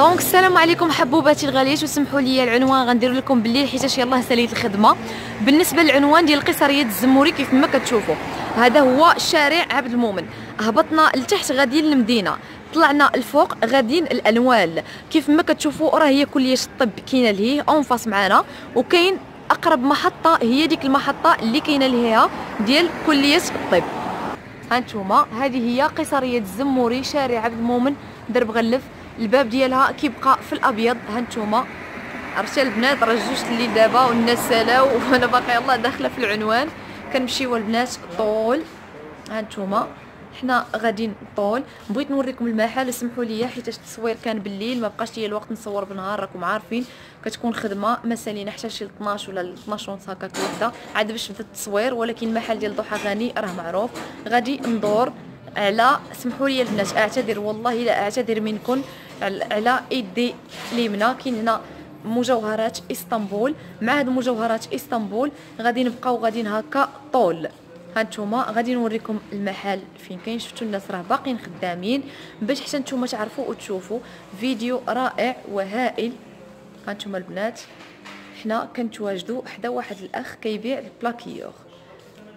دونك السلام عليكم حبوباتي الغاليات وسمحوا لي العنوان غندير لكم بالليل حيتاش يلاه ساليت الخدمه بالنسبه للعنوان ديال القصريه الزموري كيف ما كتشوفوا هذا هو شارع عبد المؤمن هبطنا لتحت غاديين للمدينه طلعنا الفوق غاديين الانوال كيف ما كتشوفوا راه هي كليه الطب كاينه لهيه اون فاس معانا وكاين اقرب محطه هي ديك المحطه اللي كاينه لهيها ديال كليه الطب هانتوما هذه هي قصريه الزموري شارع عبد المؤمن درب غلف الباب ديالها كيبقى في الابيض هانتوما عرفتي البنات راه جوج اللي دابا والناس سالاو وانا باقي الله داخله في العنوان كنمشيو البنات طول هانتوما حنا غاديين طول بغيت نوريكم المحل اسمحوا لي حيت التصوير كان بالليل ما بقاش ليا الوقت نصور بالنهار راكم عارفين كتكون خدمه ما سالينا حتى شي 12 ولا 12 ونص هكا كيبدا عاد باش بدا التصوير ولكن المحل ديال ضحى غني راه معروف غادي ندور على سمحوا لي البنات اعتذر والله لا اعتذر منكم على ايدي اليمنى كاين هنا مجوهرات اسطنبول مع هاد مجوهرات اسطنبول غادي نبقاو غاديين هكا طول هانتوما غادي نوريكم المحل فين كاين شفتوا الناس راه باقيين خدامين باش حتى نتوما تعرفوا وتشوفوا فيديو رائع وهائل هانتوما البنات حنا كنتواجدوا حدا واحد الاخ كيبيع البلاكيور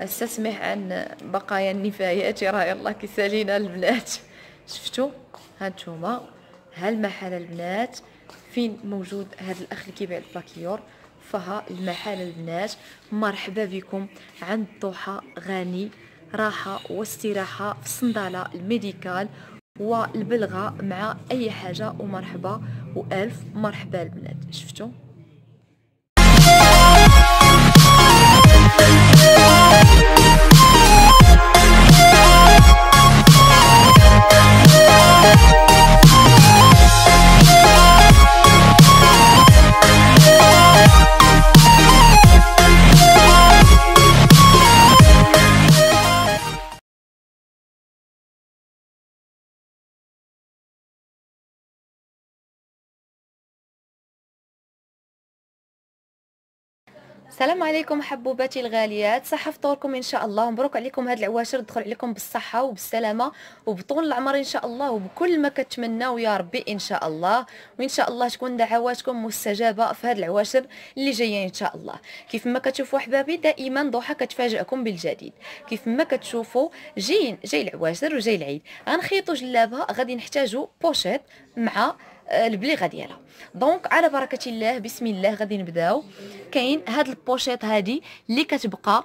استسمح عن بقايا النفايات راه يلاه كيسالينا البنات شفتوا هانتوما هالمحل البنات فين موجود هذا الاخ اللي كيبيع الباكيور فها المحل البنات مرحبا بكم عند طوحة غاني راحه واستراحه في الصنداله الميديكال والبلغه مع اي حاجه ومرحبا والف مرحبا البنات شفتوا السلام عليكم حبوباتي الغاليات صحه فطوركم ان شاء الله مبروك عليكم هاد العواشر تدخل عليكم بالصحه وبالسلامه وبطول العمر ان شاء الله وبكل ما كتمناو يا ربي ان شاء الله وان شاء الله تكون دعواتكم مستجابه في هاد العواشر اللي جايين ان شاء الله كيف ما كتشوفوا احبابي دائما ضحى كتفاجئكم بالجديد كيف ما كتشوفوا جايين جاي العواشر وجاي العيد غنخيطوا جلابه غادي نحتاجوا بوشيط مع آه، البليغه ديالها دونك على بركه الله بسم الله غادي نبداو كاين هاد البوشيط هادي اللي كتبقى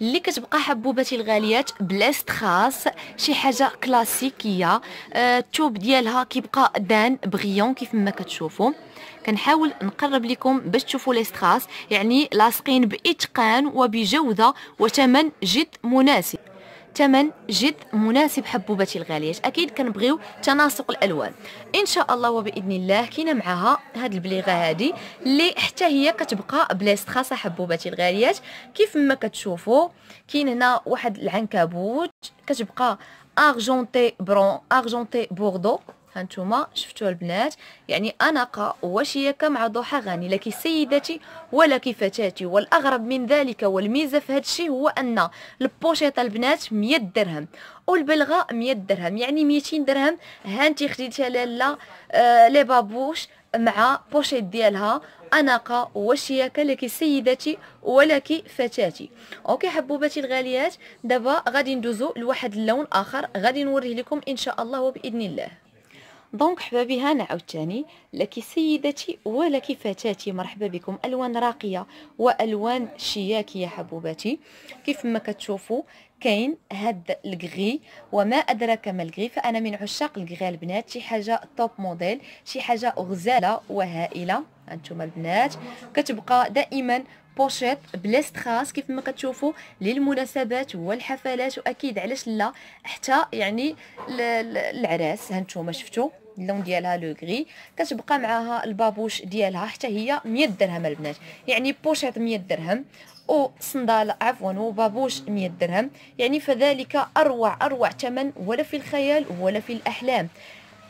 اللي كتبقى حبوباتي الغاليات بلاست خاص شي حاجه كلاسيكيه آه، التوب ديالها كيبقى دان بغيون كيف ما كتشوفوا كنحاول نقرب لكم باش تشوفوا لي ستراس يعني لاصقين باتقان وبجوده وثمن جد مناسب ثمن جد مناسب حبوبة الغاليات اكيد كنبغيو تناسق الالوان ان شاء الله وباذن الله كاين معاها هاد البليغه هادي اللي حتى هي كتبقى بليست خاصه حبوبة الغاليات كيف ما كتشوفوا كاين هنا واحد العنكبوت كتبقى ارجونتي برون ارجونتي بوردو هانتوما شفتوا البنات يعني أناقة وشياكة مع ضحى غاني لك سيدتي ولك فتاتي والأغرب من ذلك والميزة في هذا الشيء هو أن البوشيطة البنات 100 درهم والبلغة 100 درهم يعني 200 درهم هانتي خديتها لالا آه لي بابوش مع بوشيط ديالها اناقه وشياكه لك سيدتي ولك فتاتي اوكي حبوباتي الغاليات دابا غادي ندوزو لواحد اللون اخر غادي نوريه لكم ان شاء الله وباذن الله دونك حبابيها هانا عاوتاني لك سيدتي ولك فتاتي مرحبا بكم الوان راقيه والوان شياك يا حبوباتي كيف ما كتشوفوا كاين هاد الكغي وما ادراك ما الكغي فانا من عشاق الكغي البنات شي حاجه توب موديل شي حاجه غزاله وهائله انتم البنات كتبقى دائما بوشيط بلاست خاص كيف ما كتشوفوا للمناسبات والحفلات واكيد علاش لا حتى يعني العراس هانتوما شفتوا اللون ديالها لو غري كتبقى معاها البابوش ديالها حتى هي 100 درهم البنات يعني بوشيط 100 درهم وصندال عفوا وبابوش 100 درهم يعني فذلك اروع اروع ثمن ولا في الخيال ولا في الاحلام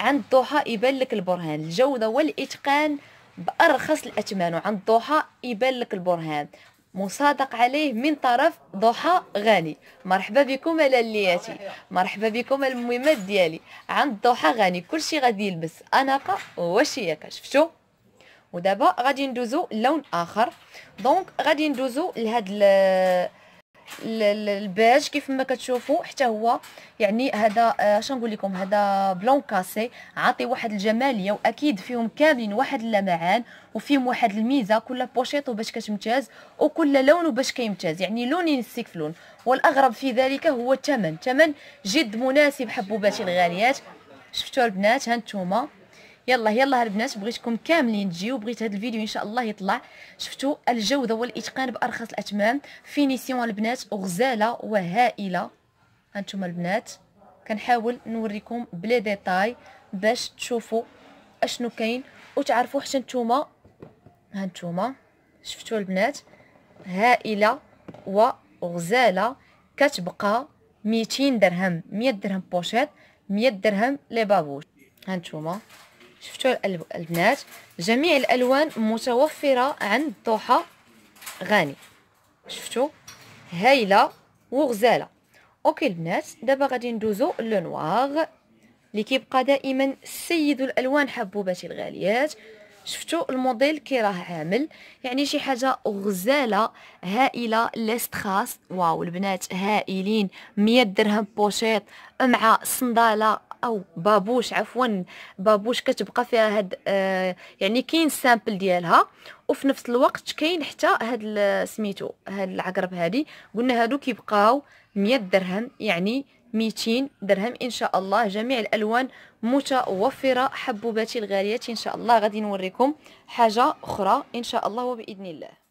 عند الضحى يبان لك البرهان الجوده والاتقان بارخص الاثمان وعند الضحى يبان لك البرهان مصادق عليه من طرف ضحى غاني مرحبا بكم لالياتي مرحبا بكم الميمات ديالي عند ضحى غاني كلشي غادي يلبس اناقه وشياكه شفتوا ودابا غادي ندوزو لون اخر دونك غادي ندوزو لهاد البيج كيف ما كتشوفوا حتى هو يعني هذا آه، اش نقول لكم هذا بلون كاسي عاطي واحد الجماليه واكيد فيهم كاملين واحد اللمعان وفيهم واحد الميزه كل بوشيطو باش كتمتاز وكل لون باش كيمتاز يعني لونين ينسيك في لون والاغرب في ذلك هو الثمن ثمن جد مناسب حبوباتي الغاليات شفتوا البنات هانتوما يلا يلا البنات بغيتكم كاملين تجيو بغيت هذا الفيديو ان شاء الله يطلع شفتوا الجوده والاتقان بارخص الاثمان فينيسيون البنات وغزاله وهائله هانتوما البنات كنحاول نوريكم بلي ديتاي باش تشوفوا اشنو كاين وتعرفوا حتى نتوما هانتوما شفتوا البنات هائله وغزاله كتبقى 200 درهم 100 درهم بوشيت 100 درهم لي بابوش هانتوما شفتوا البنات جميع الالوان متوفره عند ضحى غاني شفتوا هايله وغزاله اوكي البنات دابا غادي ندوزو لو نوار اللي كيبقى دائما سيد الالوان حبوباتي الغاليات شفتوا الموديل كي راه عامل يعني شي حاجه غزاله هائله لا واو البنات هائلين 100 درهم بوشيط مع صنداله او بابوش عفوا بابوش كتبقى فيها هاد آه يعني كاين سامبل ديالها وفي نفس الوقت كاين حتى هاد سميتو هاد العقرب هادي قلنا هادو كيبقاو 100 درهم يعني 200 درهم ان شاء الله جميع الالوان متوفره حبوباتي الغاليات ان شاء الله غادي نوريكم حاجه اخرى ان شاء الله وباذن الله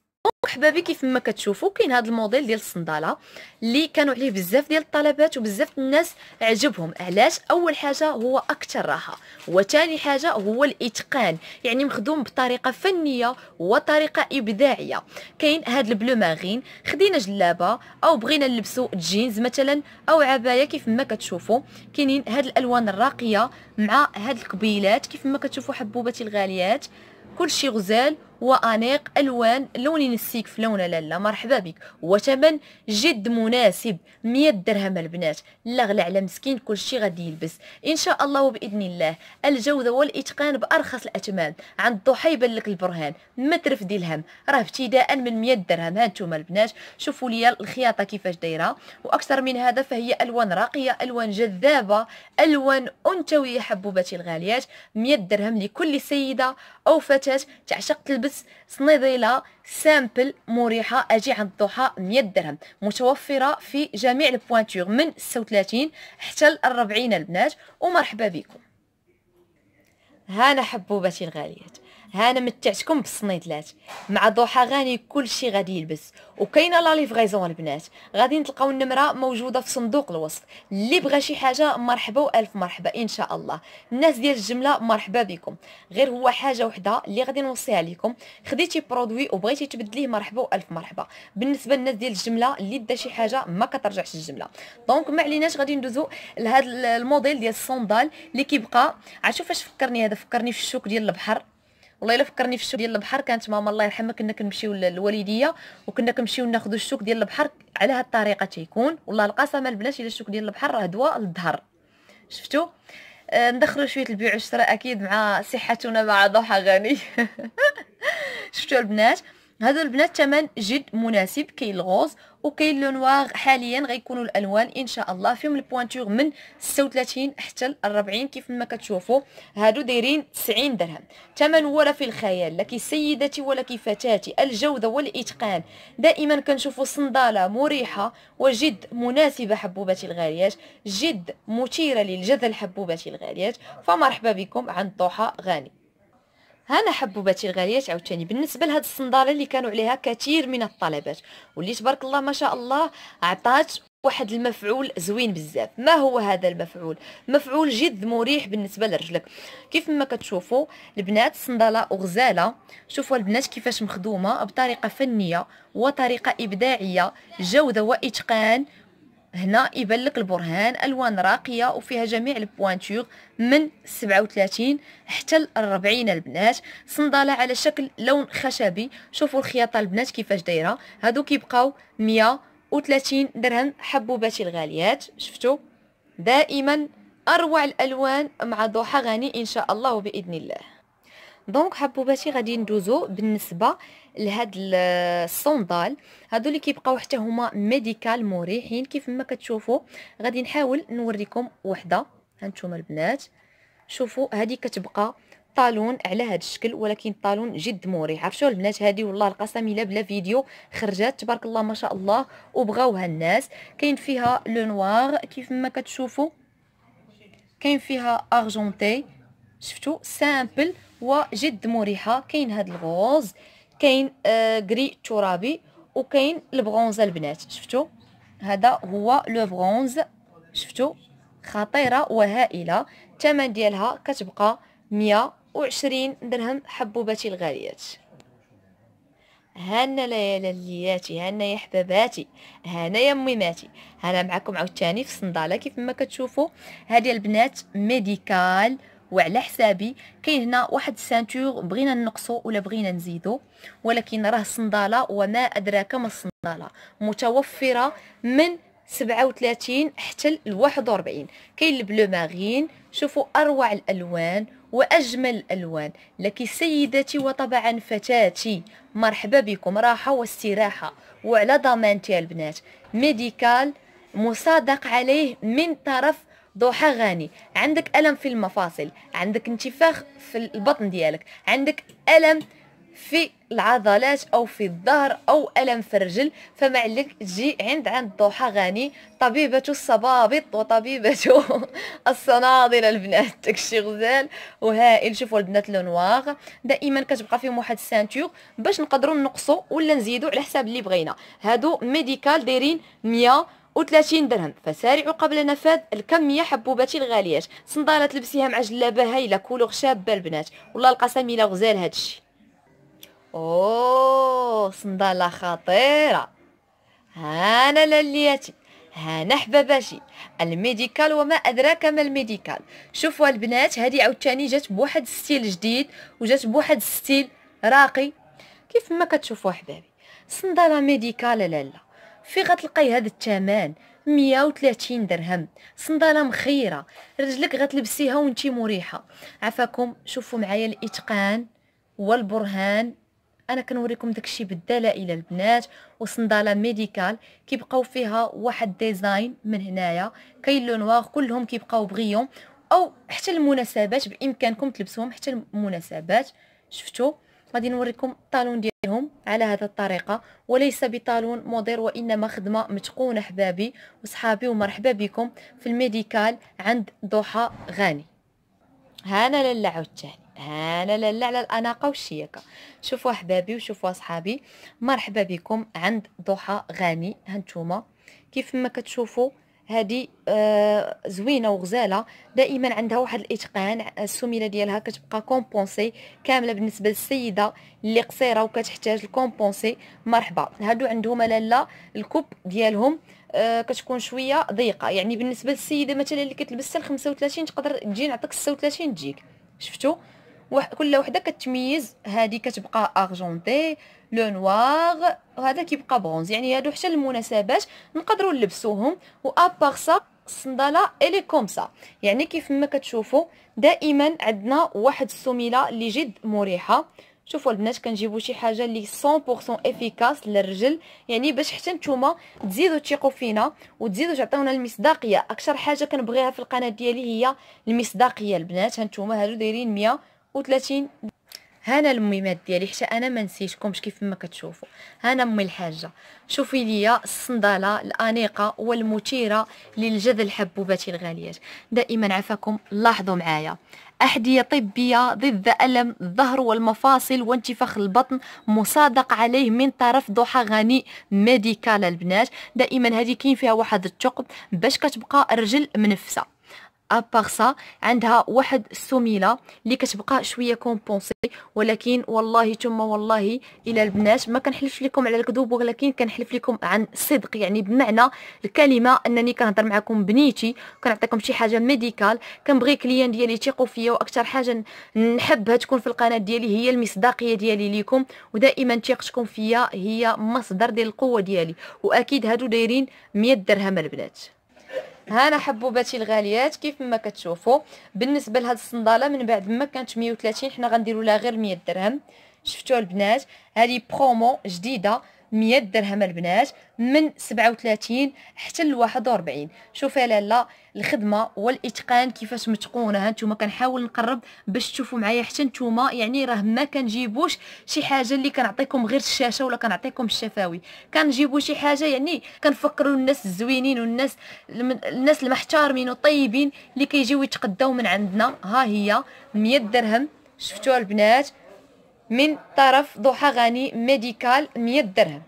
احبابي كيف ما كتشوفوا كاين هذا الموديل ديال الصنداله اللي كانوا عليه بزاف ديال الطلبات وبزاف الناس عجبهم علاش اول حاجه هو اكثر راحه وثاني حاجه هو الاتقان يعني مخدوم بطريقه فنيه وطريقه ابداعيه كاين هاد البلو ماغين خدينا جلابه او بغينا نلبسو جينز مثلا او عبايه كيف ما كتشوفوا كاينين هاد الالوان الراقيه مع هاد القبيلات كيف ما كتشوفوا حبوبتي الغاليات كلشي غزال وأنيق ألوان لون ينسيك في لونه لالا مرحبا بك وثمن جد مناسب 100 درهم البنات لا غلى على مسكين كلشي غادي يلبس إن شاء الله وبإذن الله الجودة والإتقان بأرخص الأثمان عند ضحيبه يبان لك البرهان ما ترفدي الهم راه ابتداء من 100 درهم ها انتم البنات شوفوا لي الخياطة كيفاش دايرة وأكثر من هذا فهي ألوان راقية ألوان جذابة ألوان أنثوية حبوبتي الغاليات 100 درهم لكل سيدة أو فتاة تعشق تلبس درس صنيديله سامبل مريحه اجي عند الضحى 100 درهم متوفره في جميع البوانتور من 36 حتى ل 40 البنات ومرحبا بكم هانا حبوبتي الغاليات ها انا متعتكم بالصنيدلات مع ضحى غاني كلشي غادي يلبس وكاينه لا ليفريزون البنات غادي نتلقاو النمره موجوده في صندوق الوصف اللي بغى شي حاجه مرحبا والف مرحبا ان شاء الله الناس ديال الجمله مرحبا بكم غير هو حاجه وحده اللي غادي نوصيها لكم خديتي برودوي وبغيتي تبدليه مرحبا والف مرحبا بالنسبه للناس ديال الجمله اللي دا شي حاجه ما كترجعش الجمله دونك ما عليناش غادي ندوزو لهذا الموديل ديال الصندال اللي كيبقى عرفتوا فاش فكرني هذا فكرني في الشوك ديال البحر والله الا فكرني في الشوك ديال البحر كانت ماما الله يرحمها كنا كنمشيو للوالديه وكنا كنمشيو ناخذوا الشوك ديال البحر على هاد الطريقه تيكون والله القسمه البنات الا الشوك ديال البحر راه دواء للظهر شفتوا آه ندخلوا شويه البيع والشراء اكيد مع صحتنا مع ضحى غني شفتوا البنات هذا البنات ثمن جد مناسب كاين الغوز وكاين لو نوار حاليا غيكونوا الالوان ان شاء الله فيهم البوانتور من 36 حتى 40 كيف ما كتشوفوا هادو دايرين 90 درهم ثمن ولا في الخيال لك سيدتي ولا فتاتي الجوده والاتقان دائما كنشوفوا صنداله مريحه وجد مناسبه حبوباتي الغاليات جد مثيره للجدل حبوباتي الغاليات فمرحبا بكم عند ضحى غاني انا حبوباتي الغاليات عاوتاني بالنسبه لهاد الصنداله اللي كانوا عليها كثير من الطلبات واللي تبارك الله ما شاء الله عطات واحد المفعول زوين بزاف ما هو هذا المفعول مفعول جد مريح بالنسبه لرجلك كيف ما كتشوفوا البنات صنداله وغزاله شوفوا البنات كيفاش مخدومه بطريقه فنيه وطريقه ابداعيه جوده واتقان هنا يبان لك البرهان الوان راقيه وفيها جميع البوانتور من 37 حتى ل 40 البنات صنداله على شكل لون خشبي شوفوا الخياطه البنات كيفاش دايره هادو كيبقاو 130 درهم حبوباتي الغاليات شفتوا دائما اروع الالوان مع ضحى غني ان شاء الله باذن الله دونك حبوباتي غادي ندوزو بالنسبه لهاد الصندال هادو اللي كيبقاو حتى هما ميديكال مريحين كيف ما كتشوفوا غادي نحاول نوريكم وحده هانتوما البنات شوفوا هادي كتبقى طالون على هذا الشكل ولكن طالون جد مريح عرفتوا البنات هذه والله القسم الا بلا فيديو خرجات تبارك الله ما شاء الله وبغاوها الناس كاين فيها لو نوار كيف ما كتشوفوا كاين فيها ارجونتي شفتوا سامبل وجد مريحه كاين هذا الغوز كاين غري آه، ترابي وكاين البرونز البنات شفتوا هذا هو لو برونز شفتوا خطيره وهائله الثمن ديالها كتبقى 120 درهم حبوباتي الغاليات هانا ليالياتي هانا يا حباباتي هانا يا ميماتي هانا معكم عاوتاني في الصنداله كيف ما كتشوفوا هذه البنات ميديكال وعلى حسابي كاين هنا واحد السانتور بغينا نقصو ولا بغينا نزيدو ولكن راه صنداله وما ادراك ما الصنداله متوفره من 37 حتى ل 41 كاين البلو ماغين شوفوا اروع الالوان واجمل الالوان لك سيدتي وطبعا فتاتي مرحبا بكم راحه واستراحه وعلى ضمانتي البنات ميديكال مصادق عليه من طرف ضحى غاني عندك الم في المفاصل عندك انتفاخ في البطن ديالك عندك الم في العضلات او في الظهر او الم في الرجل فما عليك تجي عند عند ضحى غاني طبيبه الصبابط وطبيبه الصنادل البنات داكشي غزال وهائل شوفوا البنات لو نواغ دائما كتبقى فيهم واحد السانتور باش نقدروا نقصوا ولا نزيدوا على حساب اللي بغينا هادو ميديكال دايرين 100 وثلاثين درهم فسارعوا قبل نفاذ الكمية حبوباتي الغاليات صندالة تلبسيها مع جلابة هايلة كولوغ شابة البنات والله القسم إلا غزال هادشي اوه صندالة خطيرة هانا لالياتي هانا حباباتي الميديكال وما ادراك ما الميديكال شوفوا البنات هذه عاوتاني جات بواحد ستيل جديد وجات بواحد ستيل راقي كيف ما كتشوفوا حبابي صندالة ميديكال لالا في غتلقاي هذا الثمن 130 درهم صنداله مخيره رجلك غتلبسيها وانتي مريحه عفاكم شوفوا معايا الاتقان والبرهان انا كنوريكم داكشي بالدلائل البنات وصنداله ميديكال كيبقاو فيها واحد ديزاين من هنايا كاين لو نوار كلهم كيبقاو بغيهم او حتى المناسبات بامكانكم تلبسوهم حتى المناسبات شفتوا غادي نوريكم الطالون ديالهم على هذا الطريقه وليس بطالون موديل وانما خدمه متقونه حبابي وصحابي ومرحبا بكم في الميديكال عند ضحى غاني هانا لالا والتالي هانا لالا على الاناقه والشياكه شوفوا احبابي وشوفوا اصحابي مرحبا بكم عند ضحى غاني هانتوما كيف ما كتشوفوا هذه آه زوينه وغزاله دائما عندها واحد الاتقان السميله ديالها كتبقى كومبونسي كامله بالنسبه للسيده اللي قصيره وكتحتاج الكومبونسي مرحبا هادو عندهم لالا الكوب ديالهم آه كتكون شويه ضيقه يعني بالنسبه للسيده مثلا اللي كتلبس حتى 35 تقدر تجي نعطيك 36 تجيك شفتوا كل وحده كتميز هذه كتبقى ارجونتي لو نواغ وهذا كيبقى برونز يعني هادو حتى المناسبات نقدروا نلبسوهم ابار سا الصنداله الي كوم سا يعني كيف ما كتشوفوا دائما عندنا واحد السميله اللي جد مريحه شوفوا البنات كنجيبوا شي حاجه اللي 100% افيكاس للرجل يعني باش حتى نتوما تزيدوا تثقوا فينا وتزيدوا تعطيونا المصداقيه اكثر حاجه كنبغيها في القناه ديالي هي المصداقيه البنات هانتوما هادو دايرين 130 هانا الميمات ديالي حتى انا ما نسيتكمش كيف ما كتشوفوا هانا امي الحاجه شوفي ليا الصنداله الانيقه والمثيره للجدل حبوباتي الغاليات دائما عفاكم لاحظوا معايا أحذية طبية ضد ألم الظهر والمفاصل وانتفاخ البطن مصادق عليه من طرف ضحى غني ميديكال البنات دائما هذه كاين فيها واحد الثقب باش كتبقى الرجل منفسه ابار سا عندها واحد السميله اللي كتبقى شويه كومبونسي ولكن والله ثم والله الى البنات ما كنحلفش لكم على الكذوب ولكن كنحلف لكم عن الصدق يعني بمعنى الكلمه انني كنهضر معكم بنيتي كنعطيكم شي حاجه ميديكال كنبغي كليان ديالي يثيقوا فيا واكثر حاجه نحبها تكون في القناه ديالي هي المصداقيه ديالي ليكم ودائما ثقتكم فيا هي مصدر ديال القوه ديالي واكيد هادو دايرين 100 درهم البنات هانا حبوباتي الغاليات كيف ما كتشوفوا بالنسبه لهاد الصنداله من بعد ما كانت 130 حنا غنديروا لها غير 100 درهم شفتوا البنات هذه برومو جديده مية درهم البنات من سبعة وثلاثين حتى الواحد وربعين شوف يا الخدمه والاتقان كيفاش متقونه هانتوما كنحاول نقرب باش تشوفوا معايا حتى نتوما يعني راه ما كنجيبوش شي حاجه اللي كنعطيكم غير الشاشه ولا كنعطيكم الشفاوي كنجيبو شي حاجه يعني كنفكروا الناس الزوينين والناس الناس المحتارمين والطيبين اللي كيجيو يتقداو من عندنا ها هي مية درهم شفتوها البنات من طرف ضحى غني ميديكال 100 درهم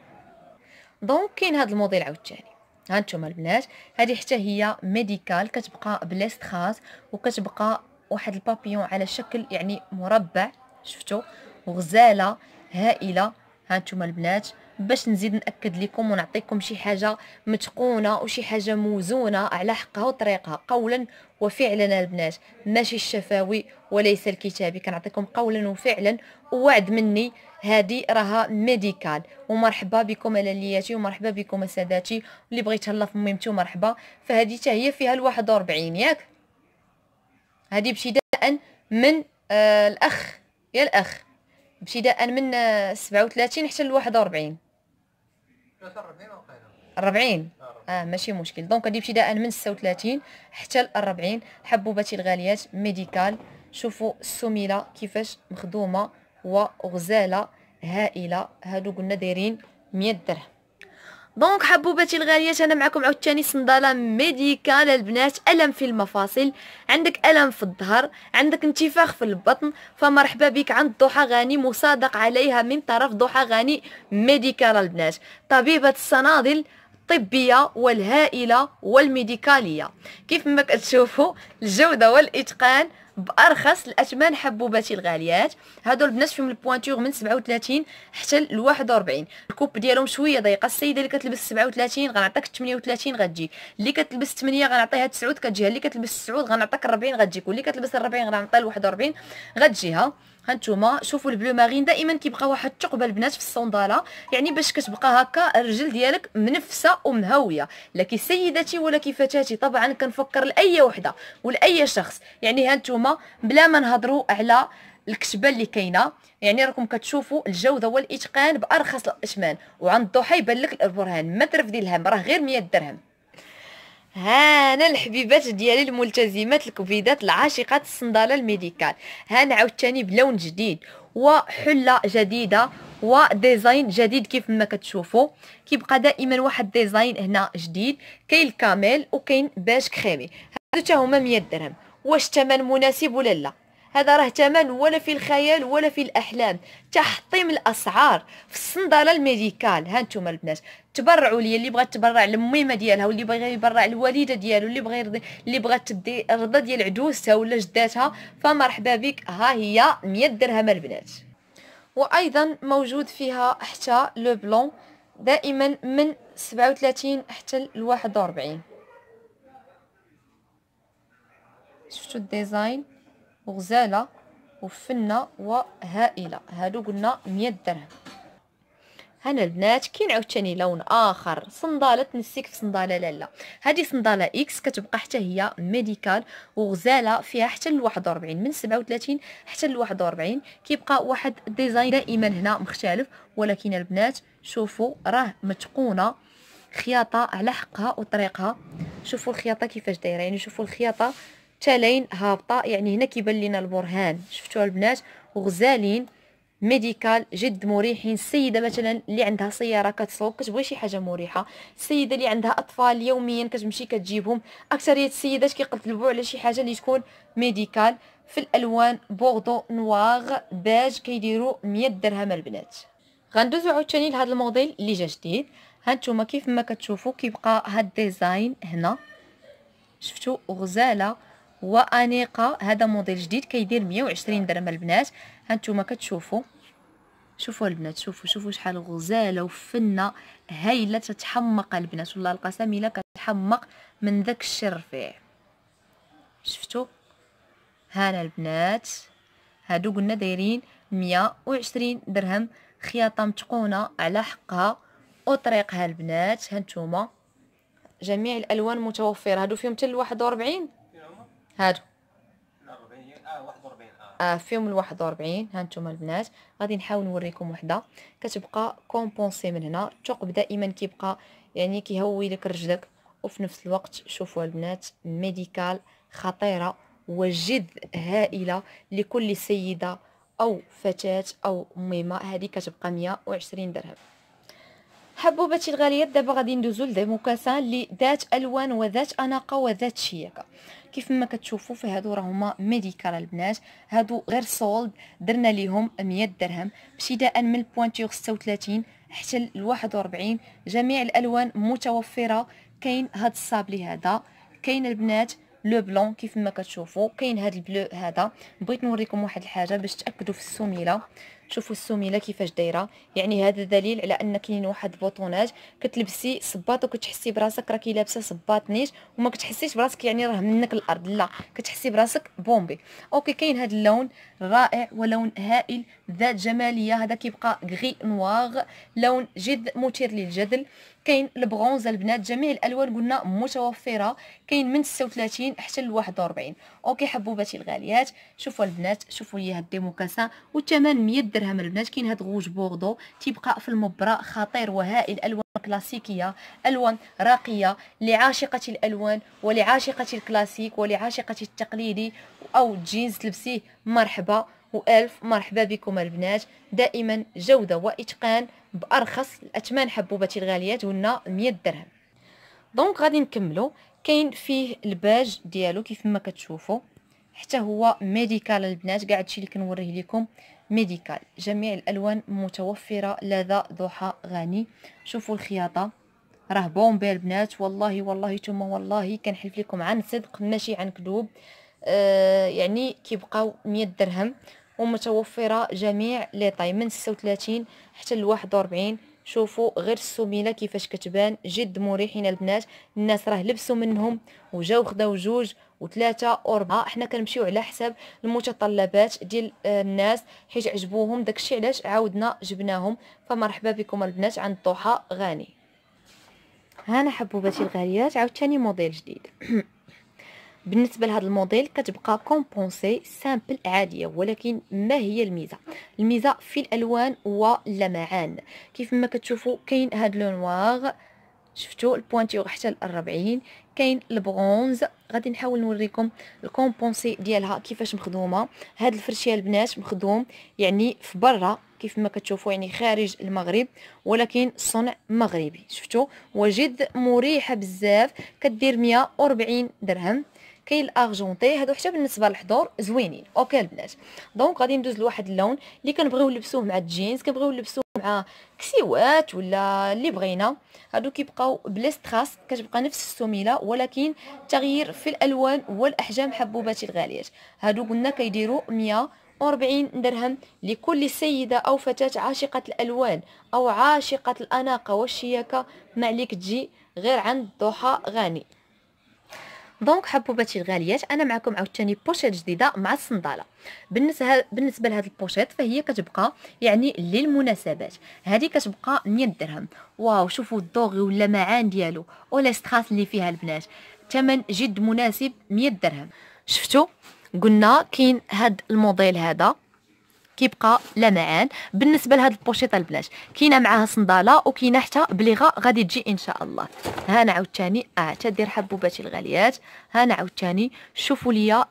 دونك كاين هذا الموديل عاوتاني هانتوما البنات هذه حتى هي ميديكال كتبقى بلاست خاص وكتبقى واحد البابيون على شكل يعني مربع شفتوا وغزاله هائله هانتوما البنات باش نزيد ناكد لكم ونعطيكم شي حاجه متقونه وشي حاجه موزونه على حقها وطريقها قولا وفعلا البنات ماشي الشفاوي وليس الكتابي كنعطيكم قولا وفعلا ووعد مني هذه راها ميديكال ومرحبا بكم لالياتي ومرحبا بكم ساداتي اللي بغيت هلا في ميمتو مرحبا فهذه حتى هي فيها ال41 ياك هذه ابتداء من آه الاخ يا الاخ ابتداء من آه 37 حتى ل 41 40 اه ماشي مشكل دونك هذه ابتداء من 36 حتى ل 40 حبوباتي الغاليات ميديكال شوفوا السميله كيفاش مخدومه وغزاله هائله هادو قلنا دايرين 100 درهم دونك حبوباتي الغاليات انا معكم عاوتاني صنداله ميديكال البنات الم في المفاصل عندك الم في الظهر عندك انتفاخ في البطن فمرحبا بك عند ضحى غاني مصادق عليها من طرف ضحى غاني ميديكال البنات طبيبه الصنادل الطبيه والهائله والميديكاليه كيف ما كتشوفوا الجوده والاتقان بارخص الاثمان حبوبات الغاليات هادو البنات فيهم البوانتور من 37 حتى ل 41 الكوب ديالهم شويه ضيقه السيده اللي كتلبس 37 غنعطيك 38 غتجي اللي كتلبس 8 غنعطيها 9 كتجيها اللي كتلبس 9 غنعطيك 40 غتجيك واللي كتلبس 40 غنعطيها 41 غتجيها هانتوما شوفوا البلو مارين دائما كيبقى واحد الثقب البنات في الصنداله يعني باش كتبقى هكا الرجل ديالك منفسه ومهويه لا سيدتي ولا كي فتاتي طبعا كنفكر لاي وحده ولاي شخص يعني هانتوما بلا ما نهضروا على الكتبه اللي كاينه يعني راكم كتشوفوا الجوده والاتقان بارخص الاثمان وعند الضحى يبان لك البرهان ما ديال الهم راه غير 100 درهم هانا الحبيبات ديالي الملتزمات الكبيدات العاشقات الصندالة الميديكال هانا عاوتاني بلون جديد وحلة جديدة وديزاين جديد كيف ما كتشوفوا كيبقى دائما واحد ديزاين هنا جديد كاين الكامل وكاين باش كريمي هادو حتى هما 100 درهم واش الثمن مناسب ولا لا هذا راه ثمن ولا في الخيال ولا في الاحلام تحطيم الاسعار في الصندله الميديكال هانتوما البنات تبرعوا لي اللي بغات تبرع للميمه ديالها واللي بغى يبرع الوالده ديالو اللي بغى يرضي اللي بغات تدي الرضا ديال عدوسها ولا جداتها فمرحبا بك ها هي 100 درهم البنات وايضا موجود فيها حتى لو بلون دائما من 37 حتى ل 41 شفتوا الديزاين وغزاله وفنه وهائله هادو قلنا 100 درهم هنا البنات كاين عاوتاني لون اخر صنداله تنسيك في صنداله لالا هذه صنداله اكس كتبقى حتى هي ميديكال وغزاله فيها حتى ل 41 من 37 حتى ل 41 كيبقى واحد الديزاين دائما هنا مختلف ولكن البنات شوفوا راه متقونه خياطه على حقها وطريقها شوفوا الخياطه كيفاش دايره يعني شوفوا الخياطه تالين هابطه يعني هنا كيبان لنا البرهان شفتوا البنات وغزالين ميديكال جد مريحين السيده مثلا اللي عندها سياره كتسوق كتبغي شي حاجه مريحه السيده اللي عندها اطفال يوميا كتمشي كتجيبهم اكثريه السيدات كيقلبوا على شي حاجه اللي تكون ميديكال في الالوان بوردو نواغ باج كيديروا 100 درهم البنات غندوزو عاوتاني لهذا الموديل اللي جا جديد هانتوما كيف ما كتشوفوا كيبقى هاد الديزاين هنا شفتوا غزاله وانيقه هذا موديل جديد كيدير 120 درهم البنات هانتوما كتشوفوا شوفوا البنات شوفوا شوفوا شحال غزاله وفنه هايله تتحمق البنات والله القسم الا كتحمق من داك الشرفيع الرفيع شفتوا هانا البنات هادو قلنا دايرين 120 درهم خياطه متقونه على حقها وطريقها البنات هانتوما جميع الالوان متوفره هادو فيهم حتى 41 هادو آه, آه، فيهم الواحد ها هانتوما البنات غادي نحاول نوريكم وحده كتبقى كومبونسي من هنا الثقب دائما كيبقى يعني كيهوي لك رجلك وفي نفس الوقت شوفوا البنات ميديكال خطيره وجد هائله لكل سيده او فتاه او ميمه هذه كتبقى 120 درهم حبوبتي الغاليات دابا غادي ندوزو لديموكاسان اللي ذات الوان وذات اناقه وذات شياكه كيف ما كتشوفوا فهادو راهما ميديكال البنات هادو غير سولد درنا ليهم 100 درهم ابتداء من البوانتيغ 36 حتى ل 41 جميع الالوان متوفره كاين هاد الصابلي هذا كاين البنات لو بلون كيف ما كتشوفوا كاين هاد البلو هذا بغيت نوريكم واحد الحاجه باش تاكدوا في السميله شوفوا السميله كيفاش دايره يعني هذا دليل على ان كاين واحد البوطوناج كتلبسي صباط وكتحسي براسك راكي لابسه صباط نيش وما كتحسيش براسك يعني راه منك الارض لا كتحسي براسك بومبي اوكي كاين هذا اللون رائع ولون هائل ذات جماليه هذا كيبقى غري نواغ لون جد مثير للجدل كاين البرونز البنات جميع الالوان قلنا متوفره كاين من 36 حتى ل 41 اوكي حبوباتي الغاليات شوفوا البنات شوفوا لي هاد الديموكاسا والثمن 100 درهم من البنات كاين هاد غوج بوردو تيبقى في المبرق خطير وهائل الوان كلاسيكيه الوان راقيه لعاشقه الالوان ولعاشقه الكلاسيك ولعاشقه التقليدي او جينز تلبسيه مرحبا والف مرحبا بكم البنات دائما جوده واتقان بارخص الاثمان حبوبتي الغاليات قلنا 100 درهم دونك غادي نكملو كاين فيه الباج ديالو كيف ما كتشوفوا حتى هو ميديكال البنات كاع هادشي اللي كنوريه لكم ميديكال جميع الالوان متوفره لذا ضحى غني شوفوا الخياطه راه بومبي البنات والله والله ثم والله كنحلف لكم عن صدق ماشي عن كذوب آه يعني كيبقاو 100 درهم ومتوفره جميع لي طاي من 36 حتى ل 41 شوفوا غير السميله كيفاش كتبان جد مريحين البنات الناس راه لبسوا منهم وجاو خداو جوج وثلاثه واربعه حنا كنمشيو على حساب المتطلبات ديال آه، الناس حيت عجبوهم داكشي علاش عاودنا جبناهم فمرحبا بكم البنات عند طوحه غاني هانا حبوباتي الغاليات عاوتاني موديل جديد بالنسبه لهذا الموديل كتبقى كومبونسي سامبل عاديه ولكن ما هي الميزه الميزه في الالوان واللمعان كيف ما كتشوفوا كاين هاد لو نوار شفتوا البوانتيغ حتى ل 40 كاين البرونز غادي نحاول نوريكم الكومبونسي ديالها كيفاش مخدومه هاد الفرشيه البنات مخدوم يعني في برا كيف ما كتشوفوا يعني خارج المغرب ولكن صنع مغربي شفتوا وجد مريحه بزاف كدير 140 درهم كاين الارجونتي هادو حتى بالنسبه للحضور زوينين اوكي البنات دونك غادي ندوز لواحد اللون اللي كنبغيو نلبسوه مع الجينز كنبغيو نلبسوه مع كسيوات ولا اللي بغينا هادو كيبقاو بلا ستراس كتبقى نفس السميله ولكن تغيير في الالوان والاحجام حبوباتي الغاليات هادو قلنا كيديروا 100 40 درهم لكل سيدة أو فتاة عاشقة الألوان أو عاشقة الأناقة والشياكة ما عليك تجي غير عند ضحى غاني دونك حبوباتي الغاليات انا معكم عاوتاني بوشيت جديده مع الصنداله بالنسبه بالنسبه لهاد البوشيت فهي كتبقى يعني للمناسبات هذه كتبقى 100 درهم واو شوفوا الدوغي ولا معان ديالو ولا ستراس اللي فيها البنات ثمن جد مناسب 100 درهم شفتوا قلنا كاين هاد الموديل هذا كيبقى لمعان بالنسبه لهاد البوشيطه البلاش كاينه معاها صنداله وكاينه حتى بليغه غادي تجي ان شاء الله هنا عاوتاني اه تدير حبوباتي الغاليات هنا عاوتاني شوفوا لي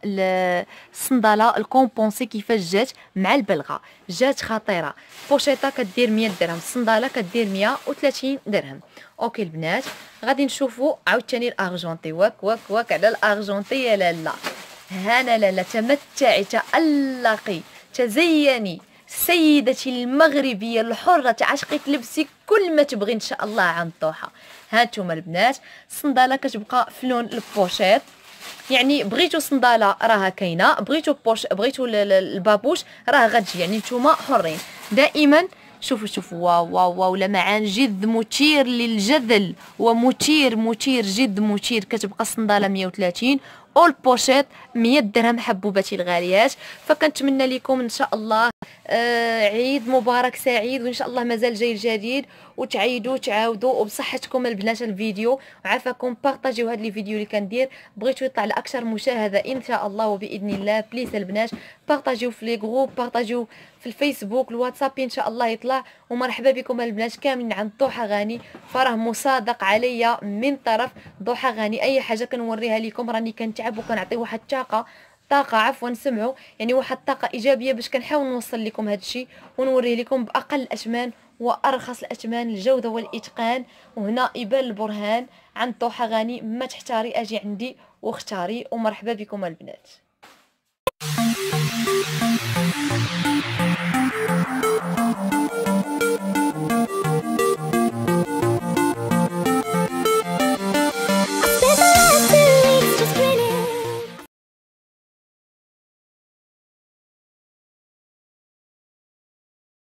الصنداله الكومبونسي كيفاش جات مع البلغه جات خطيره بوشيطه كدير 100 درهم الصنداله كدير 130 درهم اوكي البنات غادي نشوفوا عاوتاني الارجونتي واك واك واك على الارجونتي يا لالا هنا لالا تمتعي تالقي تزيني سيدتي المغربيه الحره تعشقي تلبسي كل ما تبغي ان شاء الله عن طوحه هانتوما البنات الصنداله كتبقى في لون البوشيط يعني بغيتو صنداله راها كاينه بغيتو بوش بغيتو البابوش راه غتجي يعني نتوما حرين دائما شوفوا شوفوا واو واو واو لمعان جد مثير للجدل ومثير مثير جد مثير كتبقى الصنداله 130 اول بوشيط 100 درهم حبوباتي الغاليات فكنتمنى لكم ان شاء الله آه عيد مبارك سعيد وان شاء الله مازال جاي الجديد وتعيدوا تعاودوا وبصحتكم البنات الفيديو وعافاكم بارطاجيو هاد لي فيديو اللي كندير بغيتو يطلع لاكثر مشاهده ان شاء الله وباذن الله بليز البنات بارطاجيو في لي جروب بارطاجيو في الفيسبوك الواتساب ان شاء الله يطلع ومرحبا بكم البنات كاملين عند ضحى غاني فراه مصادق عليا من طرف ضحى غاني اي حاجه كنوريها لكم راني كنتعب وكنعطي واحد الطاقه طاقه عفوا سمعوا يعني واحد الطاقه ايجابيه باش كنحاول نوصل لكم هذا الشيء ونوريه لكم باقل الاثمان وارخص الاثمان الجوده والاتقان وهنا يبان البرهان عند طوحه غاني ما تحتاري اجي عندي واختاري ومرحبا بكم البنات